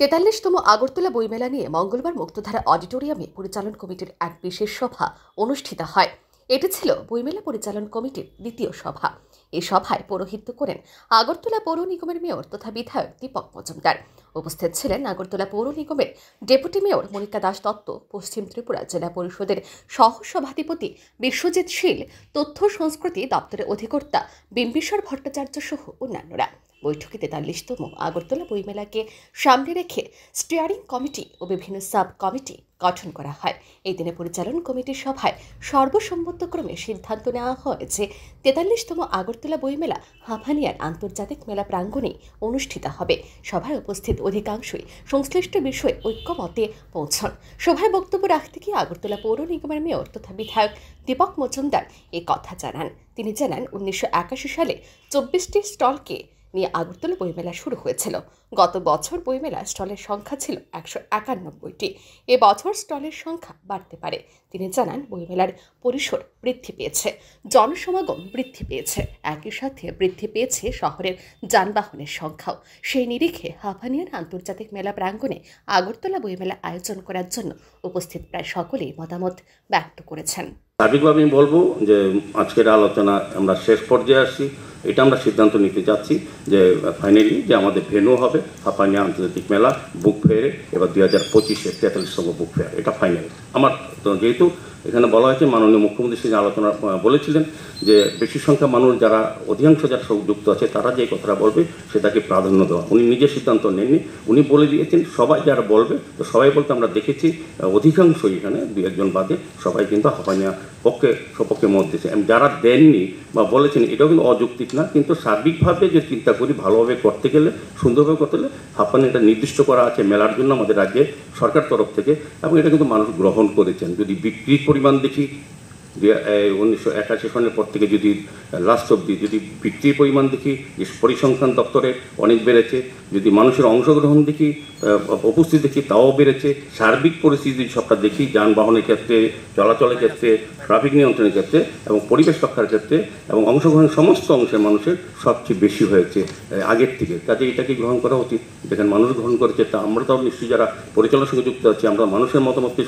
তেতাল্লিশতম আগরতলা বইমেলা নিয়ে মঙ্গলবার মুক্তধারা অডিটোরিয়ামে পরিচালন কমিটির এক বিশেষ সভা অনুষ্ঠিত হয় এটি ছিল বইমেলা পরিচালন কমিটির দ্বিতীয় সভা এই সভায় পৌরোহিত্য করেন আগরতলা পৌর নিগমের মেয়র তথা বিধায়ক দীপক মজুমদার উপস্থিত ছিলেন আগরতলা পৌর নিগমের ডেপুটি মেয়র মনিকা দাস দত্ত পশ্চিম ত্রিপুরা জেলা পরিষদের সহ সভাধিপতি বিশ্বজিৎ শীল তথ্য সংস্কৃতি দপ্তরের অধিকর্তা বিম্বিশ্বর ভট্টাচার্য সহ অন্যান্যরা বৈঠকে তেতাল্লিশতম আগরতলা বইমেলাকে সামনে রেখে স্টিয়ারিং কমিটি ও বিভিন্ন সাব কমিটি গঠন করা হয় এই দিনে পরিচালন কমিটির সভায় সর্বসম্মতক্রমে সিদ্ধান্ত নেওয়া হয় যে তেতাল্লিশতম আগরতলা বইমেলা হাফানিয়ার আন্তর্জাতিক মেলা প্রাঙ্গণে অনুষ্ঠিত হবে সভায় উপস্থিত অধিকাংশই সংশ্লিষ্ট বিষয়ে ঐক্যমতে পৌঁছন সভায় বক্তব্য রাখতে গিয়ে আগরতলা পৌর নিগমের মেয়র তথা বিধায়ক দীপক মজুমদার এ কথা জানান তিনি জানান উনিশশো সালে চব্বিশটি স্টলকে নিয়ে আগরতলা বইমেলা শুরু হয়েছিল গত বছর বইমেলা স্টলের সংখ্যা ছিল একশো একানব্বইটি এবছর স্টলের সংখ্যা বাড়তে পারে তিনি জানান বইমেলার পরিসর বৃদ্ধি পেয়েছে জনসমাগম বৃদ্ধি পেয়েছে একই সাথে বৃদ্ধি পেয়েছে শহরের যানবাহনের সংখ্যাও সেই নিরিখে হাফানিয়ার আন্তর্জাতিক মেলা প্রাঙ্গণে আগরতলা বইমেলা আয়োজন করার জন্য উপস্থিত প্রায় সকলেই মতামত ব্যক্ত করেছেন সার্বিকভাবে আমি বলবো যে আজকের আলোচনা আমরা শেষ পর্যায়ে আসি এটা আমরা সিদ্ধান্ত নিতে যাচ্ছি যে ফাইনালি যে আমাদের ভেনু হবে হাপানিয়া আন্তর্জাতিক মেলা বুক ফেয়ারে এবার দু হাজার পঁচিশে তেতাল্লিশতম বুক ফেয়ার এটা ফাইনাল আমার যেহেতু এখানে বলা হয়েছে মাননীয় মুখ্যমন্ত্রী সেদিন আলোচনা বলেছিলেন যে বেশি সংখ্যা মানুষ যারা অধিকাংশ যারা যুক্ত আছে তারা যে কথাটা বলবে সেটাকে প্রাধান্য দেওয়া উনি নিজের সিদ্ধান্ত নেননি উনি বলে দিয়েছেন সবাই যারা বলবে তো সবাই বলতে আমরা দেখেছি অধিকাংশই এখানে দু একজন বাদে সবাই কিন্তু হাফানিয়া পক্ষে সপক্ষে মত দিয়েছে যারা দেননি বা বলেছেন এটাও কিন্তু অযৌক্তিক না কিন্তু সার্বিকভাবে যে চিন্তা করি ভালোভাবে করতে গেলে সুন্দরভাবে করতে গেলে হাফানি এটা নির্দিষ্ট করা আছে মেলার জন্য আমাদের রাজ্যে সরকার তরফ থেকে এবং এটা কিন্তু মানুষ গ্রহণ করেছেন যদি বিক্রি পরিমাণ দেখি উনিশশো একাশি সনের পর থেকে যদি লাস্ট অব্দি যদি বৃত্তির পরিমাণ দেখি পরিসংখ্যান দপ্তরে অনেক বেড়েছে যদি মানুষের অংশগ্রহণ দেখি উপস্থিত দেখি তাও বেড়েছে সার্বিক পরিস্থিতি সবটা দেখি যানবাহনের ক্ষেত্রে চলাচলের ক্ষেত্রে ট্রাফিক নিয়ন্ত্রণের ক্ষেত্রে এবং পরিবেশ রক্ষার ক্ষেত্রে এবং অংশগ্রহণের সমস্ত অংশের মানুষের সবচেয়ে বেশি হয়েছে আগের থেকে কাজে এটাকে গ্রহণ করা উচিত যেখানে মানুষ গ্রহণ করেছে তা আমরা তো নিশ্চয়ই যারা পরিচালনার সঙ্গে যুক্ত আছি আমরা মানুষের মতামতকে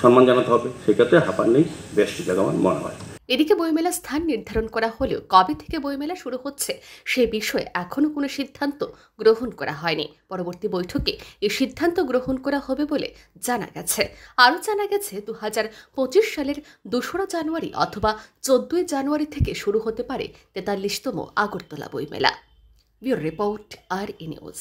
সম্মান জানাতে হবে সেক্ষেত্রে হাঁপার নেই বেশ জায়গা আমার মনে হয় এদিকে বইমেলা স্থান নির্ধারণ করা হলেও কবে থেকে বইমেলা শুরু হচ্ছে সে বিষয়ে এখনও কোনো সিদ্ধান্ত গ্রহণ করা হয়নি পরবর্তী বৈঠকে এ সিদ্ধান্ত গ্রহণ করা হবে বলে জানা গেছে আরও জানা গেছে দু সালের দোসরা জানুয়ারি অথবা চোদ্দই জানুয়ারি থেকে শুরু হতে পারে তেতাল্লিশতম আগরতলা বইমেলা bureau report R E news